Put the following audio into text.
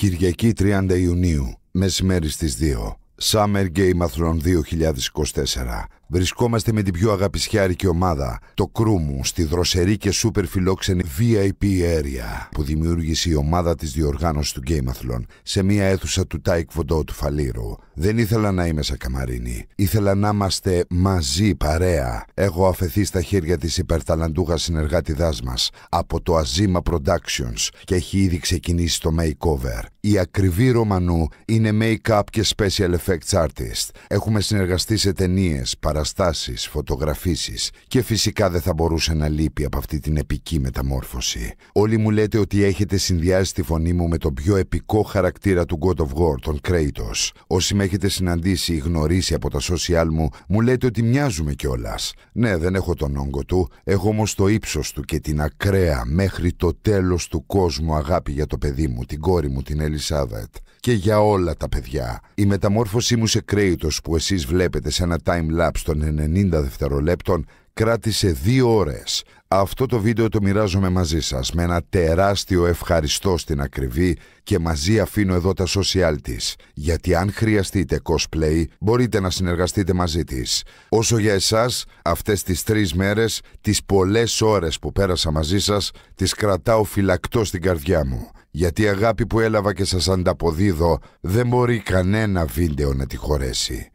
Κυριακή 30 Ιουνίου, μεσημέρι στις 2. Summer Game Athlon 2024. Βρισκόμαστε με την πιο αγαπησιάρικη ομάδα, το Κρούμου, στη δροσερή και σούπερ φιλόξενη VIP area που δημιούργησε η ομάδα της διοργάνωσης του Athlon σε μια αίθουσα του Τάικ Βοντό του Φαλήρου. Δεν ήθελα να είμαι σακαμαρίνη. Ήθελα να είμαστε μαζί παρέα. Έχω αφαιθεί στα χέρια της υπερταλαντούχας συνεργάτηδάς μας από το Azima Productions και έχει ήδη ξεκινήσει το makeover. Η ακριβή Ρωμανού είναι make-up και special effects artist. Έχουμε συνεργαστεί σε ταινίες, παραστάσεις, φωτογραφίσεις και φυσικά δεν θα μπορούσε να λείπει από αυτή την επική μεταμόρφωση. Όλοι μου λέτε ότι έχετε συνδυάσει τη φωνή μου με τον πιο επικό χαρακτήρα του God of War, τον Kratos. Όσοι με έχετε συναντήσει ή γνωρίσει από τα social μου, μου λέτε ότι μοιάζουμε κιόλας. Ναι, δεν έχω τον όγκο του, έχω όμως το ύψος του και την ακραία μέχρι το τέλος του κόσμου αγάπη για το παιδί μου, την κόρη μου, την Ελισάβετ και για όλα τα παιδιά. Η μεταμόρφωση μετάμορφωσή μου σε κρέητος που εσείς βλέπετε σε ένα time-lapse των 90 δευτερολέπτων κράτησε δύο ώρες. Αυτό το βίντεο το μοιράζομαι μαζί σας με ένα τεράστιο ευχαριστώ στην ακριβή και μαζί αφήνω εδώ τα social της, γιατί αν χρειαστείτε cosplay μπορείτε να συνεργαστείτε μαζί της. Όσο για εσάς, αυτές τις τρεις μέρες, τις πολλές ώρες που πέρασα μαζί σας, τις κρατάω φυλακτό στην καρδιά μου. Γιατί η αγάπη που έλαβα και σας ανταποδίδω δεν μπορεί κανένα βίντεο να τη χωρέσει.